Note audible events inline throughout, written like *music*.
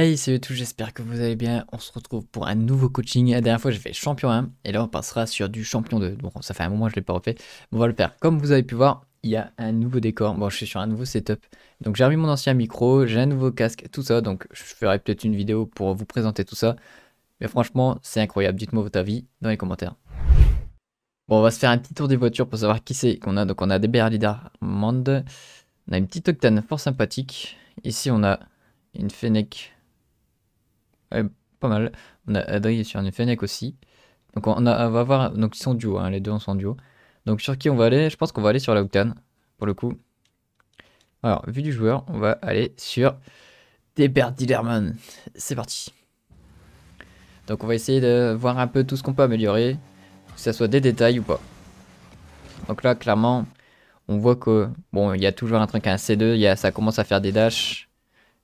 Hey, c'est tout, j'espère que vous allez bien. On se retrouve pour un nouveau coaching. La dernière fois, j'ai fait champion 1 et là, on passera sur du champion 2. Bon, ça fait un moment je ne l'ai pas refait. On va le faire. Comme vous avez pu voir, il y a un nouveau décor. Bon, je suis sur un nouveau setup. Donc, j'ai remis mon ancien micro, j'ai un nouveau casque, tout ça. Donc, je ferai peut-être une vidéo pour vous présenter tout ça. Mais franchement, c'est incroyable. Dites-moi votre avis dans les commentaires. Bon, on va se faire un petit tour des voitures pour savoir qui c'est qu'on a. Donc, on a des BRD Armand. On a une petite Octane fort sympathique. Ici, on a une Fennec pas mal. On a Adri sur une Fennec aussi. Donc on, va voir. Donc ils sont duo, hein, les deux sont duo. Donc sur qui on va aller Je pense qu'on va aller sur la Octane, pour le coup. Alors, vu du joueur, on va aller sur Debert Dillerman. C'est parti. Donc on va essayer de voir un peu tout ce qu'on peut améliorer, que ce soit des détails ou pas. Donc là, clairement, on voit que, bon, il y a toujours un truc à un C2, y a, ça commence à faire des dashs.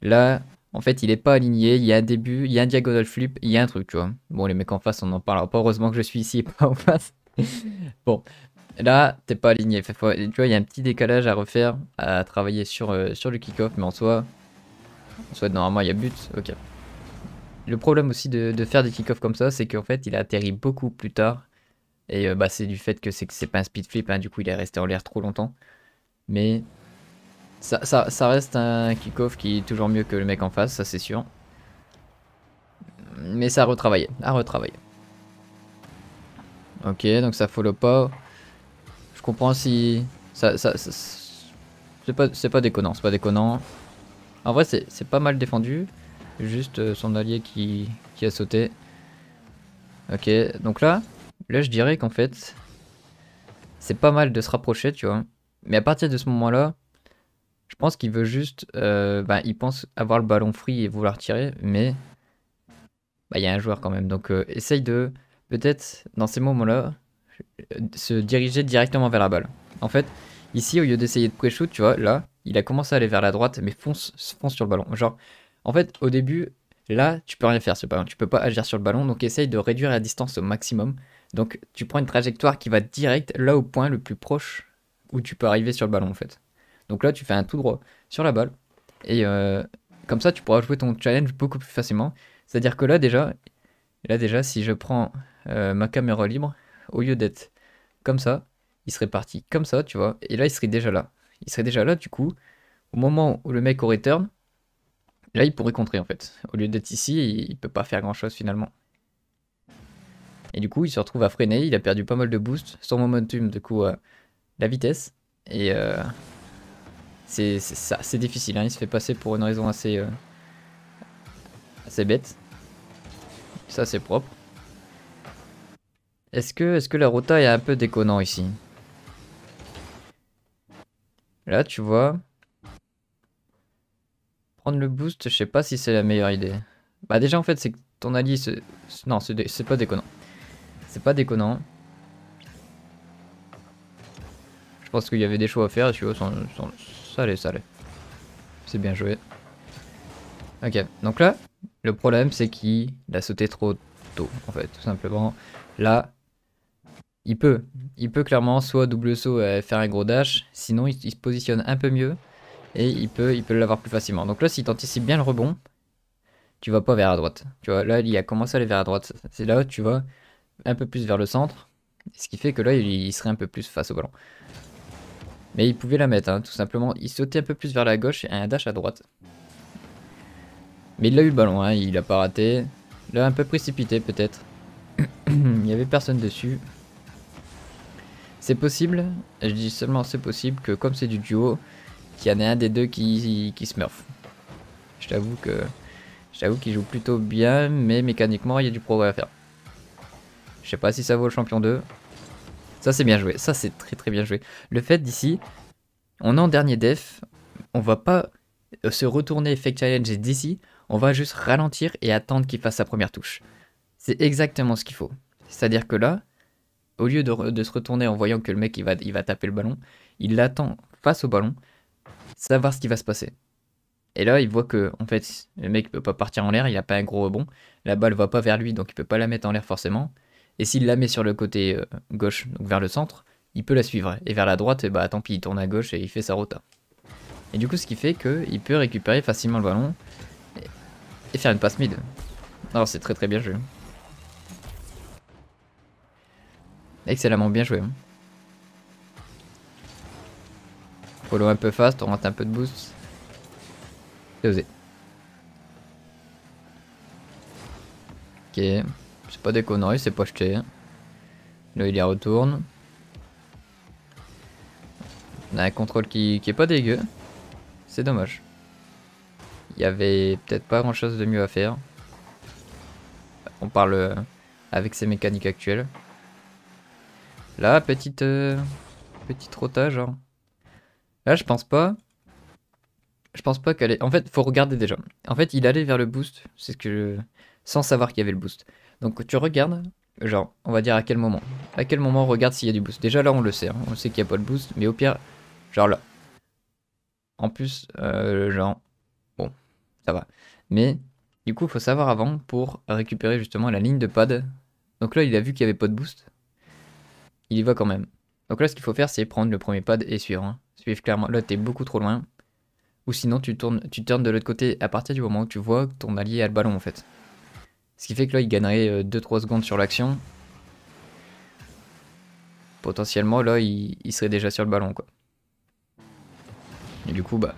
Là, en fait, il est pas aligné, il y a un début, il y a un diagonal flip, il y a un truc, tu vois. Bon, les mecs en face, on en parlera pas. Heureusement que je suis ici et *laughs* pas en face. bon, là, t'es pas aligné. tu vois, il y a un petit décalage à refaire, à travailler sur, euh, sur le kick-off, mais en soi, en soi, normalement, il y a but. Ok. Le problème aussi de, faire des kick-off comme ça, c'est qu'en fait, il a atterri beaucoup plus tard. Et euh, bah, c'est du fait que c'est pas un speed flip, hein. du coup, il est resté en l'air trop longtemps. Mais ça, ça, ça reste un kick-off qui est toujours mieux que le mec en face, ça c'est sûr. Mais ça a retravaillé, à retravailler. Ok, donc ça follow pas. Je comprends si... Ça, c'est pas, pas déconnant, c'est pas déconnant. En vrai, c'est pas mal défendu. Juste euh, son allié qui, qui a sauté. Ok, donc là, là je dirais qu'en fait, c'est pas mal de se rapprocher, tu vois. Mais à partir de ce moment-là, je pense qu'il veut juste. Euh, bah, il pense avoir le ballon free et vouloir tirer, mais. Bah, il y a un joueur quand même. Donc, euh, essaye de. Peut-être, dans ces moments-là, euh, se diriger directement vers la balle. En fait, ici, au lieu d'essayer de pré-shoot, tu vois, là, il a commencé à aller vers la droite, mais fonce, fonce sur le ballon. Genre, en fait, au début, là, tu peux rien faire ce ballon. Tu peux pas agir sur le ballon, donc essaye de réduire la distance au maximum. Donc, tu prends une trajectoire qui va direct là au point le plus proche où tu peux arriver sur le ballon, en fait. Donc là, tu fais un tout droit sur la balle. Et euh, comme ça, tu pourras jouer ton challenge beaucoup plus facilement. C'est-à-dire que là déjà, là déjà, si je prends euh, ma caméra libre, au lieu d'être comme ça, il serait parti comme ça, tu vois. Et là, il serait déjà là. Il serait déjà là, du coup, au moment où le mec aurait turn, là, il pourrait contrer, en fait. Au lieu d'être ici, il peut pas faire grand-chose, finalement. Et du coup, il se retrouve à freiner, il a perdu pas mal de boost, son momentum, du coup, la vitesse. Et, euh, c'est difficile, hein. il se fait passer pour une raison assez, euh, assez bête. Ça c'est propre. Est-ce que, est -ce que la rota est un peu déconnant ici Là tu vois... Prendre le boost, je sais pas si c'est la meilleure idée. Bah déjà en fait c'est que ton allié se... Non c'est pas déconnant. C'est pas déconnant. Je pense qu'il y avait des choix à faire, tu vois, sans ça allait, C'est bien joué. Ok, donc là, le problème c'est qu'il a sauté trop tôt, en fait, tout simplement. Là, il peut. Il peut clairement soit double saut et faire un gros dash, sinon il, se positionne un peu mieux et il peut il peut l'avoir plus facilement. Donc là, si s'il t'anticipe bien le rebond, tu vas pas vers la droite. Tu vois, là, il a commencé à aller vers la droite. C'est là où tu vas un peu plus vers le centre, ce qui fait que là, il, il serait un peu plus face au ballon. Mais il pouvait la mettre, hein, tout simplement. Il sautait un peu plus vers la gauche et un dash à droite. Mais il a eu le ballon, hein, il a pas raté. Là, un peu précipité peut-être. *clears throat* il n'y avait personne dessus. C'est possible, je dis seulement c'est possible que comme c'est du duo, qu'il y en ait un des deux qui, qui smurf. Je t'avoue que je t'avoue qu'il joue plutôt bien, mais mécaniquement il y a du progrès à faire. Je sais pas si ça vaut le champion 2. Ça, c'est bien joué. Ça, c'est très très bien joué. Le fait d'ici, on est en dernier def. On va pas euh, se retourner fake challenge d'ici, on va juste ralentir et attendre qu'il fasse sa première touche. C'est exactement ce qu'il faut. C'est-à-dire que là, au lieu de, se retourner en voyant que le mec il va, taper le ballon, il l'attend face au ballon, savoir ce qui va se passer. Et là, il voit que en fait, le mec ne peut pas partir en l'air, il a pas un gros rebond, la balle va pas vers lui, donc il peut pas la mettre en l'air forcément. Et s'il la met sur le côté euh, gauche, donc vers le centre, il peut la suivre. Et vers la droite, et eh bah tant pis, il tourne à gauche et il fait sa rota. Et du coup, ce qui fait qu'il peut récupérer facilement le ballon et faire une passe mid. Alors c'est très très bien joué. Excellemment bien joué. Follow hein. un peu fast, on rentre un peu de boost. C'est osé. Ok. C'est pas déconnant, il s'est pas jeté. Là, il y retourne. On a un contrôle qui, est pas dégueu. C'est dommage. Il y avait peut-être pas grand chose de mieux à faire. On parle euh, avec ses mécaniques actuelles. Là, petite, euh, petit rotage. Hein. Là, je pense pas. Je pense pas qu'elle est. En fait, faut regarder déjà. En fait, il allait vers le boost. C'est ce que je... sans savoir qu'il y avait le boost. Donc tu regardes, genre, on va dire à quel moment. À quel moment on regarde s'il y a du boost. Déjà là, on le sait, hein. on sait qu'il n'y a pas de boost, mais au pire, genre là. En plus, euh, genre, bon, ça va. Mais du coup, il faut savoir avant pour récupérer justement la ligne de pad. Donc là, il a vu qu'il n'y avait pas de boost. Il y va quand même. Donc là, ce qu'il faut faire, c'est prendre le premier pad et suivre. Hein. Suivre clairement. Là, t'es beaucoup trop loin. Ou sinon, tu tournes, tu tournes de l'autre côté à partir du moment où tu vois que ton allié a le ballon en fait. Ce qui fait que là, il gagnerait 2-3 euh, secondes sur l'action. Potentiellement, là, il, serait déjà sur le ballon. Quoi. Et du coup, bah,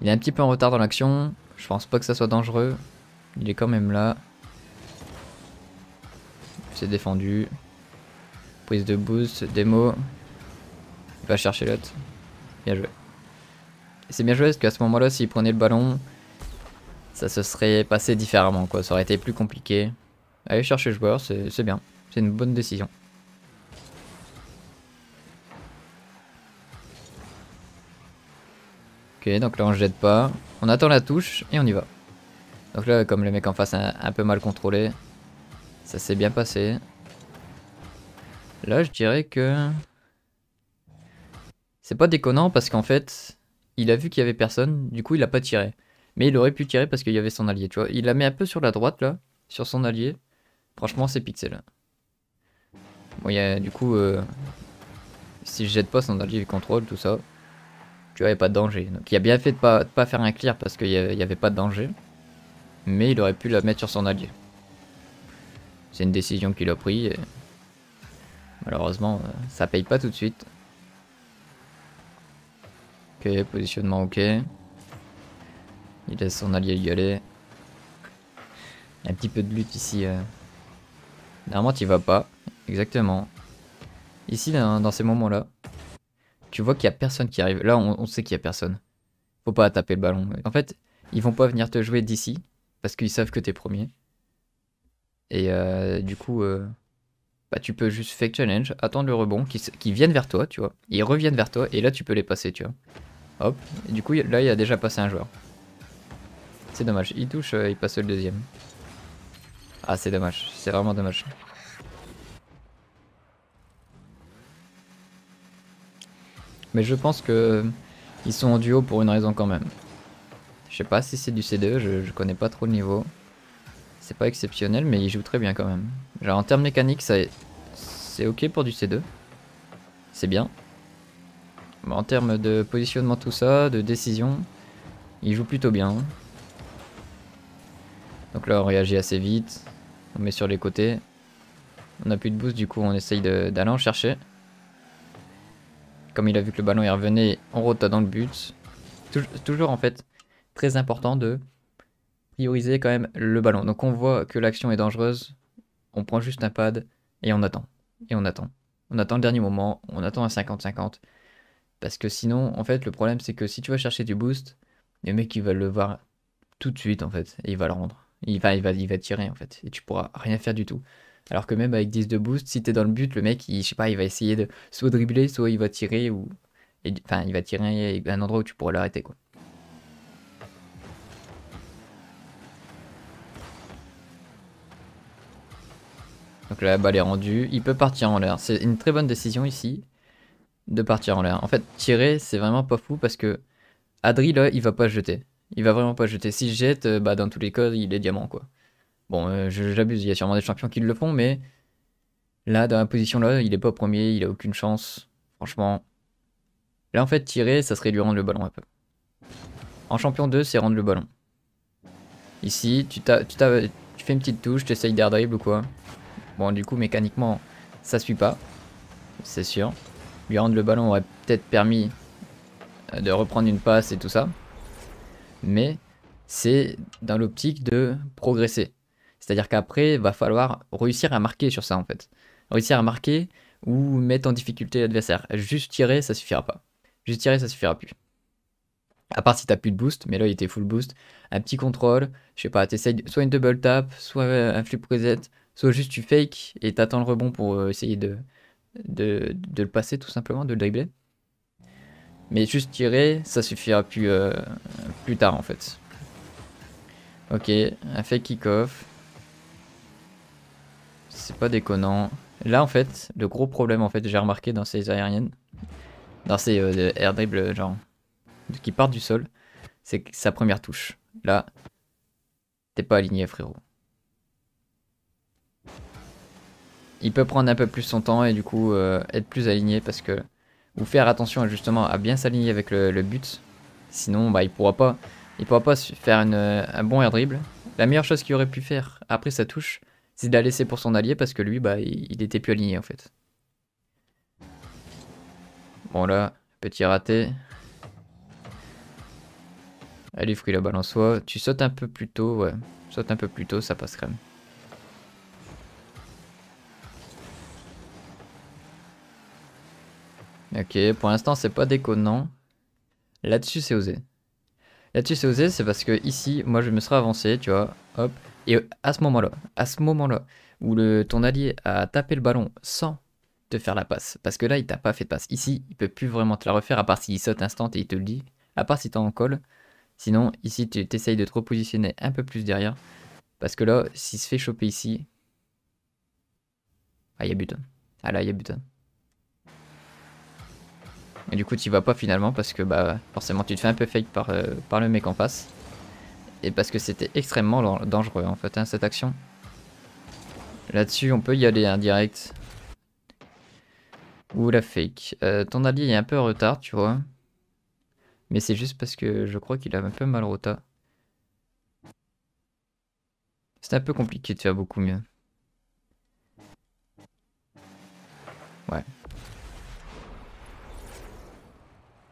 il est un petit peu en retard dans l'action. Je pense pas que ça soit dangereux. Il est quand même là. C'est défendu. Prise de boost, démo. Il va chercher l'autre. Bien joué. C'est bien joué parce qu'à ce moment-là, s'il prenait le ballon, ça se serait passé différemment, quoi. Ça aurait été plus compliqué. Allez, chercher le joueur, c'est bien. C'est une bonne décision. Ok, donc là on jette pas. On attend la touche et on y va. Donc là, comme le mec en face est un, peu mal contrôlé, ça s'est bien passé. Là, je dirais que... C'est pas déconnant parce qu'en fait, il a vu qu'il y avait personne, du coup il a pas tiré. Mais il aurait pu tirer parce qu'il y avait son allié, tu vois. Il la met un peu sur la droite, là, sur son allié. Franchement, c'est pixel. Bon, y a, du coup, euh, si je jette pas son allié, il contrôle, tout ça. Tu vois, il n'y a pas de danger. Donc, il a bien fait de pas, pas faire un clear parce qu'il n'y avait pas de danger. Mais il aurait pu la mettre sur son allié. C'est une décision qu'il a prise. Malheureusement, euh, ça paye pas tout de suite. Ok, positionnement ok. Il laisse son allié y aller. Il y a un petit peu de lutte ici. Euh. Normalement, tu vas pas. Exactement. Ici, dans, ces moments-là, tu vois qu'il y a personne qui arrive. Là, on, sait qu'il y a personne. Faut pas taper le ballon. En fait, ils vont pas venir te jouer d'ici parce qu'ils savent que t'es premier. Et euh, du coup, euh, bah, tu peux juste fake challenge, attendre le rebond, qu'ils viennent vers toi, tu vois. Ils reviennent vers toi et là, tu peux les passer, tu vois. Hop. du coup, là, il y a déjà passé un joueur. C'est dommage, il touche, euh, il passe le deuxième. Ah c'est dommage, c'est vraiment dommage. Mais je pense que euh, ils sont en duo pour une raison quand même. Je sais pas si c'est du C2, je, connais pas trop le niveau. C'est pas exceptionnel mais ils jouent très bien quand même. Genre en termes mécaniques c'est ok pour du C2. C'est bien. en termes de positionnement tout ça, de décision, ils jouent plutôt bien. Donc là on réagit assez vite. On met sur les côtés. On n'a plus de boost du coup on essaye d'aller en chercher. Comme il a vu que le ballon il revenait, on rota dans le but. toujours en fait très important de prioriser quand même le ballon. Donc on voit que l'action est dangereuse. On prend juste un pad et on attend. Et on attend. On attend le dernier moment. On attend un 50-50. Parce que sinon, en fait, le problème, c'est que si tu vas chercher du boost, les mecs, ils veulent le voir tout de suite, en fait, et il va le rendre. Il va, il va, va tirer en fait. Et tu pourras rien faire du tout. Alors que même avec 10 de boost, si t'es dans le but, le mec, il, je sais pas, il va essayer de soit dribbler, soit il va tirer ou. enfin, il va tirer à un endroit où tu pourras l'arrêter quoi. Donc la balle est rendue, il peut partir en l'air. C'est une très bonne décision ici de partir en l'air. En fait, tirer, c'est vraiment pas fou parce que Adri, là, il va pas jeter. Il va vraiment pas jeter. Si jette, euh, bah, dans tous les cas, il est diamant, quoi. Bon, euh, j'abuse, il y a sûrement des champions qui le font, mais là, dans la position là, il est pas au premier, il a aucune chance. Franchement. Là, en fait, tirer, ça serait lui rendre le ballon un peu. En champion 2, c'est rendre le ballon. Ici, tu, tu, tu fais une petite touche, tu essayes d'air dribble ou quoi. Bon, du coup, mécaniquement, ça suit pas. C'est sûr. Lui rendre le ballon aurait peut-être permis euh, de reprendre une passe et tout ça mais c'est dans l'optique de progresser. C'est-à-dire qu'après, il va falloir réussir à marquer sur ça en fait. Réussir à marquer ou mettre en difficulté l'adversaire. Juste tirer, ça suffira pas. Juste tirer, ça suffira plus. À part si t'as plus de boost, mais là il était full boost. Un petit contrôle, je sais pas, essaies soit une double tap, soit un flip reset, soit juste tu fake et attends le rebond pour euh, essayer de, de, de le passer tout simplement, de le dribbler. Mais juste tirer, ça suffira plus, euh, plus tard en fait. Ok, un fait kick-off. C'est pas déconnant. Là en fait, le gros problème en fait, j'ai remarqué dans ces aériennes, dans ces euh, air genre, qui partent du sol, c'est sa première touche. Là, t'es pas aligné frérot. Il peut prendre un peu plus son temps et du coup euh, être plus aligné parce que ou faire attention justement à bien s'aligner avec le, but. Sinon, bah, il pourra pas, il pourra pas faire un bon air dribble. La meilleure chose qu'il aurait pu faire après sa touche, c'est de la laisser pour son allié parce que lui, bah, il n'était plus aligné en fait. Bon là, petit raté. Allez, fruit la soi. Tu sautes un peu plus tôt, ouais. Saute un peu plus tôt, ça passe même. Ok, pour l'instant c'est pas déconnant. Là-dessus c'est osé. Là-dessus c'est osé, c'est parce que ici, moi je me serais avancé, tu vois, hop. Et à ce moment-là, à ce moment-là, où le, ton allié a tapé le ballon sans te faire la passe, parce que là il t'a pas fait de passe. Ici, il peut plus vraiment te la refaire, à part s'il saute instant et il te le dit, à part si t'es en Sinon, ici tu essayes de te repositionner un peu plus derrière, parce que là, s'il se fait choper ici... Ah, il y a but. Ah là, il y a but. Et du coup, tu vas pas finalement parce que bah forcément, tu te fais un peu fake par, euh, par le mec en face. Et parce que c'était extrêmement dangereux en fait, hein, cette action. Là-dessus, on peut y aller indirect. Hein, direct Ou la fake. Euh, ton allié est un peu en retard, tu vois. Mais c'est juste parce que je crois qu'il a un peu mal rota. C'est un peu compliqué de faire beaucoup mieux. Ouais.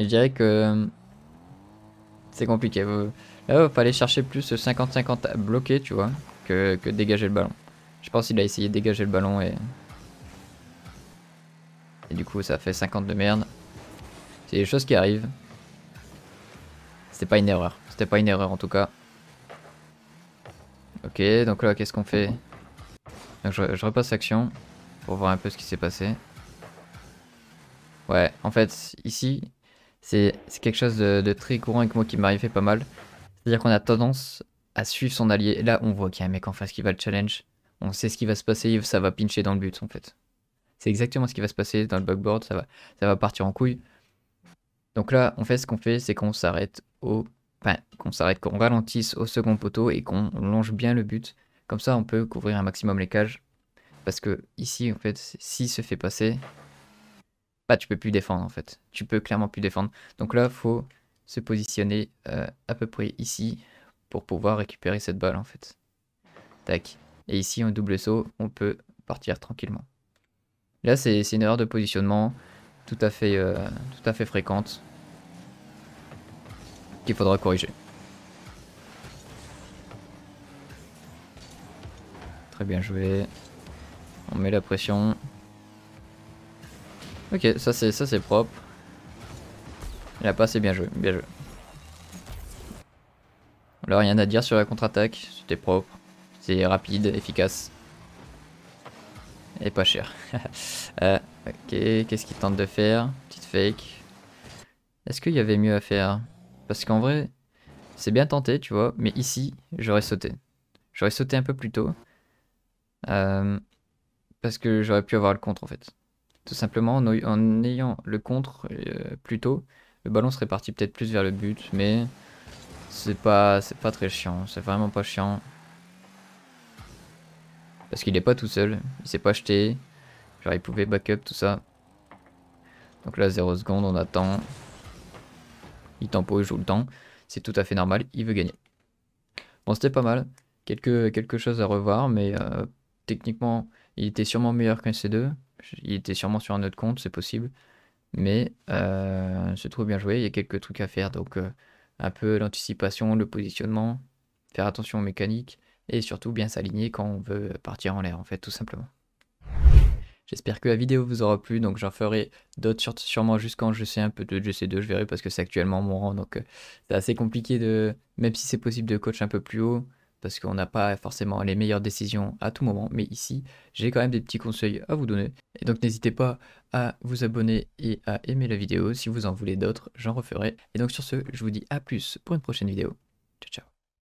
je dirais que euh, c'est compliqué. Là, il faut aller chercher plus 50-50 bloqué, tu vois, que, dégager le ballon. Je pense qu'il a essayé de dégager le ballon et... Et du coup, ça fait 50 de merde. C'est des choses qui arrivent. C'était pas une erreur. C'était pas une erreur en tout cas. Ok, donc là, qu'est-ce qu'on fait je, je, repasse action pour voir un peu ce qui s'est passé. Ouais, en fait, ici, c'est quelque chose de, très courant avec moi qui m'arrivait pas mal. C'est-à-dire qu'on a tendance à suivre son allié. Là, on voit qu'il y a un mec en face qui va le challenge. On sait ce qui va se passer, ça va pincher dans le but en fait. C'est exactement ce qui va se passer dans le backboard, ça va, ça va partir en couille. Donc là, on fait ce qu'on fait, c'est qu'on s'arrête au... Enfin, qu'on s'arrête, qu'on ralentisse au second poteau et qu'on longe bien le but. Comme ça, on peut couvrir un maximum les cages. Parce que ici, en fait, s'il se fait passer, bah, tu peux plus défendre en fait. Tu peux clairement plus défendre. Donc là, faut se positionner euh, à peu près ici pour pouvoir récupérer cette balle en fait. Tac. Et ici, en double saut, on peut partir tranquillement. Là, c'est une erreur de positionnement tout à fait, euh, tout à fait fréquente qu'il faudra corriger. Très bien joué. On met la pression. Ok, ça c'est ça c'est propre. Il a passé bien joué, bien joué. Alors rien à dire sur la contre-attaque, c'était propre, C'est rapide, efficace. Et pas cher. *laughs* Euh, ok, qu'est-ce qu'il tente de faire Petite fake. Est-ce qu'il y avait mieux à faire Parce qu'en vrai, c'est bien tenté, tu vois, mais ici, j'aurais sauté. J'aurais sauté un peu plus tôt. Euh, parce que j'aurais pu avoir le contre en fait. Tout simplement, en, ayant le contre euh, plus tôt, le ballon serait parti peut-être plus vers le but, mais c'est pas, pas très chiant, c'est vraiment pas chiant. Parce qu'il est pas tout seul, il s'est pas acheté, genre il pouvait backup, tout ça. Donc là, 0 secondes, on attend. Il tempo, il joue le temps. C'est tout à fait normal, il veut gagner. Bon, c'était pas mal. Quelque, quelque chose à revoir, mais euh, techniquement, il était sûrement meilleur qu'un C2. Il était sûrement sur un autre compte, c'est possible. Mais euh, se trouve bien joué. Il y a quelques trucs à faire. Donc, euh, un peu l'anticipation, le positionnement, faire attention aux mécaniques et surtout bien s'aligner quand on veut partir en l'air, en fait, tout simplement. J'espère que la vidéo vous aura plu, donc j'en ferai d'autres sûrement jusqu'en je sais un peu de GC2, je verrai parce que c'est actuellement mon rang, donc euh, c'est assez compliqué de, même si c'est possible de coach un peu plus haut, parce qu'on n'a pas forcément les meilleures décisions à tout moment, mais ici, j'ai quand même des petits conseils à vous donner. Et donc n'hésitez pas à vous abonner et à aimer la vidéo. Si vous en voulez d'autres, j'en referai. Et donc sur ce, je vous dis à plus pour une prochaine vidéo. Ciao, ciao.